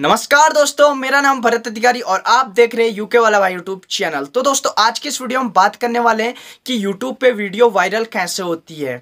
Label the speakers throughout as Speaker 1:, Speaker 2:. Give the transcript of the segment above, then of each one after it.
Speaker 1: नमस्कार दोस्तों मेरा नाम भरत अधिकारी और आप देख रहे हैं यूके वाला भाई यूट्यूब चैनल तो दोस्तों आज की इस वीडियो में बात करने वाले हैं कि यूट्यूब पे वीडियो वायरल कैसे होती है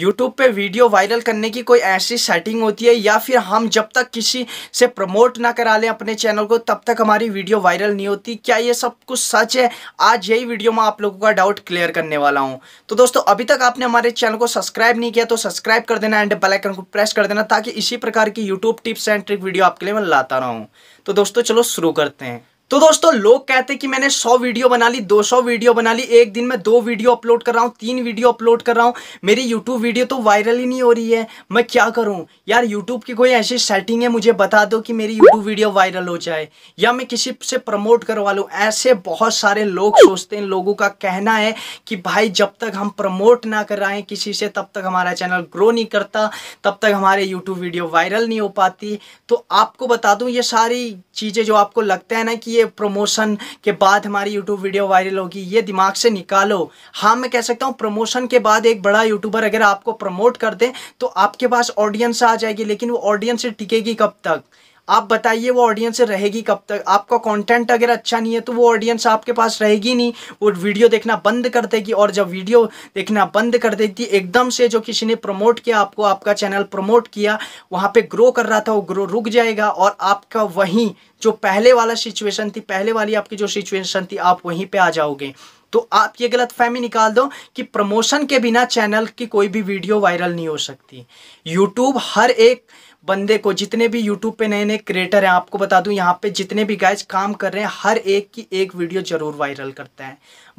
Speaker 1: यूट्यूब पे वीडियो वायरल करने की कोई ऐसी सेटिंग होती है या फिर हम जब तक किसी से प्रमोट ना करा लें अपने चैनल को तब तक हमारी वीडियो वायरल नहीं होती क्या ये सब कुछ सच है आज यही वीडियो में आप लोगों का डाउट क्लियर करने वाला हूँ तो दोस्तों अभी तक आपने हमारे चैनल को सब्सक्राइब नहीं किया तो सब्सक्राइब कर देना एंड बेलाइकन को प्रेस कर देना ताकि इसी प्रकार की YouTube tips and trick video आपके लिए मैं लाता रहूँ तो दोस्तों चलो शुरू करते हैं तो दोस्तों लोग कहते हैं कि मैंने 100 वीडियो बना ली 200 वीडियो बना ली एक दिन में दो वीडियो अपलोड कर रहा हूँ तीन वीडियो अपलोड कर रहा हूँ मेरी यूट्यूब वीडियो तो वायरल ही नहीं हो रही है मैं क्या करूँ यार यूट्यूब की कोई ऐसी सेटिंग है मुझे बता दो कि मेरी यूट्यूब वीडियो वायरल हो जाए या मैं किसी से प्रमोट करवा लूँ ऐसे बहुत सारे लोग सोचते हैं लोगों का कहना है कि भाई जब तक हम प्रमोट ना कराएं किसी से तब तक हमारा चैनल ग्रो नहीं करता तब तक हमारे यूट्यूब वीडियो वायरल नहीं हो पाती तो आपको बता दूँ ये सारी चीज़ें जो आपको लगता है ना कि ये प्रमोशन के बाद हमारी यूट्यूब वीडियो वायरल होगी ये दिमाग से निकालो हाँ मैं कह सकता हूँ प्रमोशन के बाद एक बड़ा यूट्यूबर अगर आपको प्रमोट कर दे तो आपके पास ऑडियंस आ जाएगी लेकिन वो ऑडियंस टिकेगी कब तक आप बताइए वो ऑडियंस रहेगी कब तक आपका कंटेंट अगर अच्छा नहीं है तो वो ऑडियंस आपके पास रहेगी नहीं वो वीडियो देखना बंद कर देगी और जब वीडियो देखना बंद कर देती एकदम से जो किसी ने प्रमोट किया आपको आपका चैनल प्रमोट किया वहाँ पे ग्रो कर रहा था वो ग्रो रुक जाएगा और आपका वहीं जो पहले वाला सिचुएशन थी पहले वाली आपकी जो सिचुएशन थी आप वहीं पर आ जाओगे तो आप ये गलत फहमी निकाल दो कि प्रमोशन के बिना चैनल की कोई भी वीडियो वायरल नहीं हो सकती यूट्यूब हर एक बंदे को जितने भी यूट्यूब पे नए नए क्रिएटर हैं आपको बता दूं यहाँ पे जितने भी गाइज काम कर रहे हैं हर एक की एक वीडियो ज़रूर वायरल करता है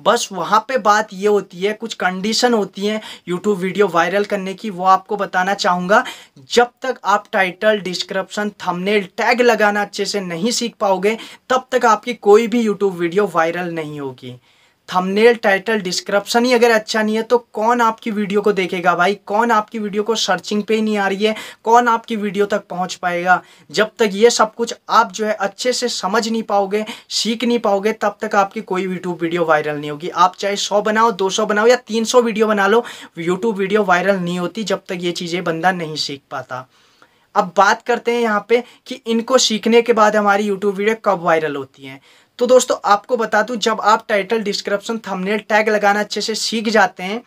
Speaker 1: बस वहाँ पे बात ये होती है कुछ कंडीशन होती हैं यूट्यूब वीडियो वायरल करने की वो आपको बताना चाहूँगा जब तक आप टाइटल डिस्क्रिप्शन थंबनेल टैग लगाना अच्छे से नहीं सीख पाओगे तब तक आपकी कोई भी यूट्यूब वीडियो वायरल नहीं होगी थंबनेल टाइटल डिस्क्रिप्शन ही अगर अच्छा नहीं है तो कौन आपकी वीडियो को देखेगा भाई कौन आपकी वीडियो को सर्चिंग पे ही नहीं आ रही है कौन आपकी वीडियो तक पहुंच पाएगा जब तक ये सब कुछ आप जो है अच्छे से समझ नहीं पाओगे सीख नहीं पाओगे तब तक आपकी कोई यूट्यूब वीडियो वायरल नहीं होगी आप चाहे सौ बनाओ दो सौ बनाओ या तीन सौ वीडियो बना लो यूट्यूब वीडियो वायरल नहीं होती जब तक ये चीज़ें बंदा नहीं सीख पाता अब बात करते हैं यहाँ पे कि इनको सीखने के बाद हमारी यूट्यूब वीडियो कब वायरल होती हैं तो दोस्तों आपको बता दूं जब आप टाइटल डिस्क्रिप्शन थंबनेल टैग लगाना अच्छे से सीख जाते हैं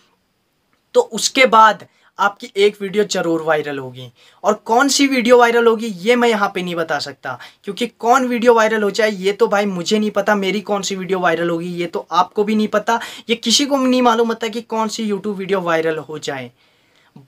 Speaker 1: तो उसके बाद आपकी एक वीडियो जरूर वायरल होगी और कौन सी वीडियो वायरल होगी ये मैं यहाँ पे नहीं बता सकता क्योंकि कौन वीडियो वायरल हो जाए ये तो भाई मुझे नहीं पता मेरी कौन सी वीडियो वायरल होगी ये तो आपको भी नहीं पता ये किसी को नहीं मालूम होता कि कौन सी यूट्यूब वीडियो वायरल हो जाए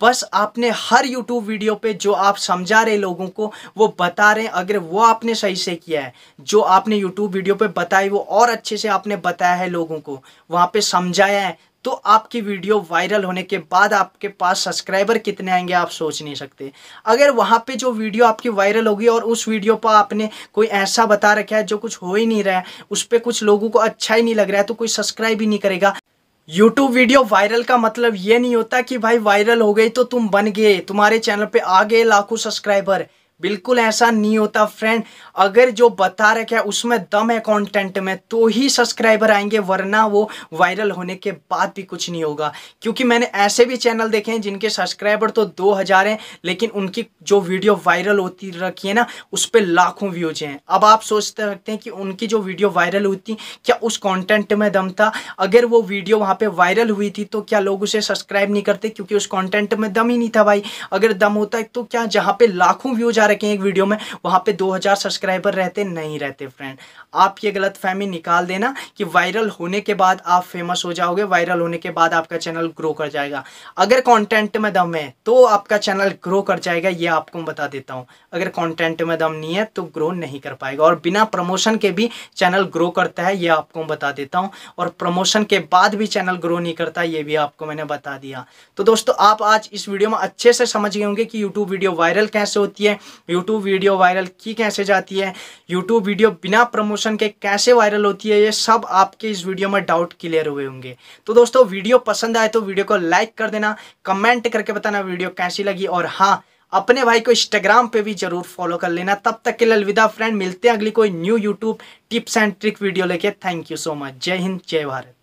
Speaker 1: बस आपने हर यूट्यूब वीडियो पे जो आप समझा रहे लोगों को वो बता रहे हैं अगर वो आपने सही से किया है जो आपने यूट्यूब वीडियो पे बताई वो और अच्छे से आपने बताया है लोगों को वहाँ पे समझाया है तो आपकी वीडियो वायरल होने के बाद आपके पास सब्सक्राइबर कितने आएंगे आप सोच नहीं सकते अगर वहाँ पे जो वीडियो आपकी वायरल होगी और उस वीडियो पर आपने कोई ऐसा बता रखा है जो कुछ हो ही नहीं रहा है उस पर कुछ लोगों को अच्छा ही नहीं लग रहा है तो कोई सब्सक्राइब ही नहीं करेगा यूट्यूब वीडियो वायरल का मतलब ये नहीं होता कि भाई वायरल हो गई तो तुम बन गए तुम्हारे चैनल पे आ गए लाखों सब्सक्राइबर बिल्कुल ऐसा नहीं होता फ्रेंड अगर जो बता रखा है उसमें दम है कंटेंट में तो ही सब्सक्राइबर आएंगे वरना वो वायरल होने के बाद भी कुछ नहीं होगा क्योंकि मैंने ऐसे भी चैनल देखे हैं जिनके सब्सक्राइबर तो दो हज़ार हैं लेकिन उनकी जो वीडियो वायरल होती रखी है ना उस पर लाखों व्यूज हैं अब आप सोचते रखते हैं कि उनकी जो वीडियो वायरल होती क्या उस कॉन्टेंट में दम था अगर वो वीडियो वहाँ पर वायरल हुई थी तो क्या लोग उसे सब्सक्राइब नहीं करते क्योंकि उस कॉन्टेंट में दम ही नहीं था भाई अगर दम होता तो क्या जहाँ पर लाखों व्यूज बता रखे हैं एक वीडियो में वहाँ पे 2000 सब्सक्राइबर रहते नहीं रहते फ्रेंड आप ये गलत फहमी निकाल देना कि वायरल होने के बाद आप फेमस हो जाओगे वायरल होने के बाद आपका चैनल ग्रो कर जाएगा अगर कॉन्टेंट में दम है तो आपका चैनल ग्रो कर जाएगा ये आपको बता देता हूँ अगर कॉन्टेंट में दम नहीं है तो ग्रो नहीं कर पाएगा और बिना प्रमोशन के भी चैनल ग्रो करता है ये आपको बता देता हूँ और प्रमोशन के बाद भी चैनल ग्रो नहीं करता ये भी आपको मैंने बता दिया तो दोस्तों आप आज इस वीडियो में अच्छे से समझ गए होंगे कि YouTube वीडियो वायरल कैसे होती है यूट्यूब वीडियो वायरल की कैसे जाती है यूट्यूब वीडियो बिना प्रमोशन के कैसे वायरल होती है ये सब आपके इस वीडियो में डाउट क्लियर हुए होंगे तो दोस्तों वीडियो पसंद आए तो वीडियो को लाइक कर देना कमेंट करके बताना वीडियो कैसी लगी और हाँ अपने भाई को इंस्टाग्राम पे भी जरूर फॉलो कर लेना तब तक के लिए अलविदा फ्रेंड मिलते हैं अगली कोई new YouTube tips and trick video लेके थैंक यू सो मच जय हिंद जय भारत